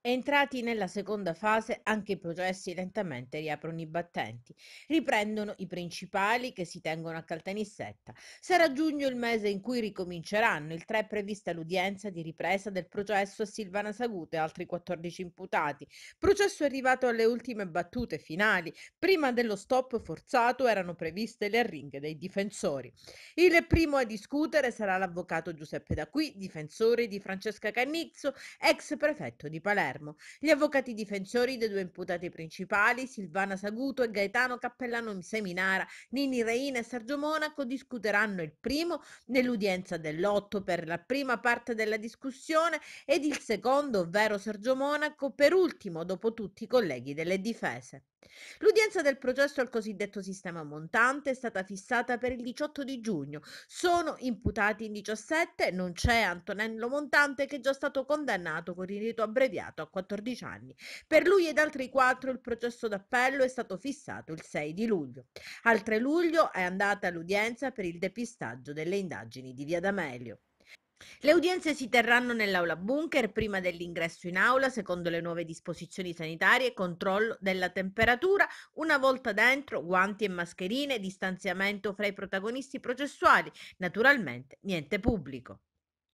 Entrati nella seconda fase, anche i processi lentamente riaprono i battenti. Riprendono i principali che si tengono a Caltanissetta. Sarà giugno il mese in cui ricominceranno. Il 3 è prevista l'udienza di ripresa del processo a Silvana Saguto e altri 14 imputati. Processo arrivato alle ultime battute finali. Prima dello stop forzato erano previste le arringhe dei difensori. Il primo a discutere sarà l'avvocato Giuseppe D'Aqui, difensore di Francesca Cannizzo, ex prefetto di Palermo. Palermo, gli avvocati difensori dei due imputati principali, Silvana Saguto e Gaetano Cappellano Seminara, Nini Reina e Sergio Monaco, discuteranno il primo nell'udienza dell'otto per la prima parte della discussione ed il secondo, ovvero Sergio Monaco, per ultimo dopo tutti i colleghi delle difese. L'udienza del processo al cosiddetto sistema montante è stata fissata per il 18 di giugno. Sono imputati in 17, non c'è Antonello Montante che è già stato condannato con il rito abbreviato fatto a 14 anni. Per lui ed altri quattro il processo d'appello è stato fissato il 6 di luglio. Al 3 luglio è andata l'udienza per il depistaggio delle indagini di Via D'Amelio. Le udienze si terranno nell'aula bunker prima dell'ingresso in aula, secondo le nuove disposizioni sanitarie, controllo della temperatura, una volta dentro guanti e mascherine, distanziamento fra i protagonisti processuali, naturalmente niente pubblico.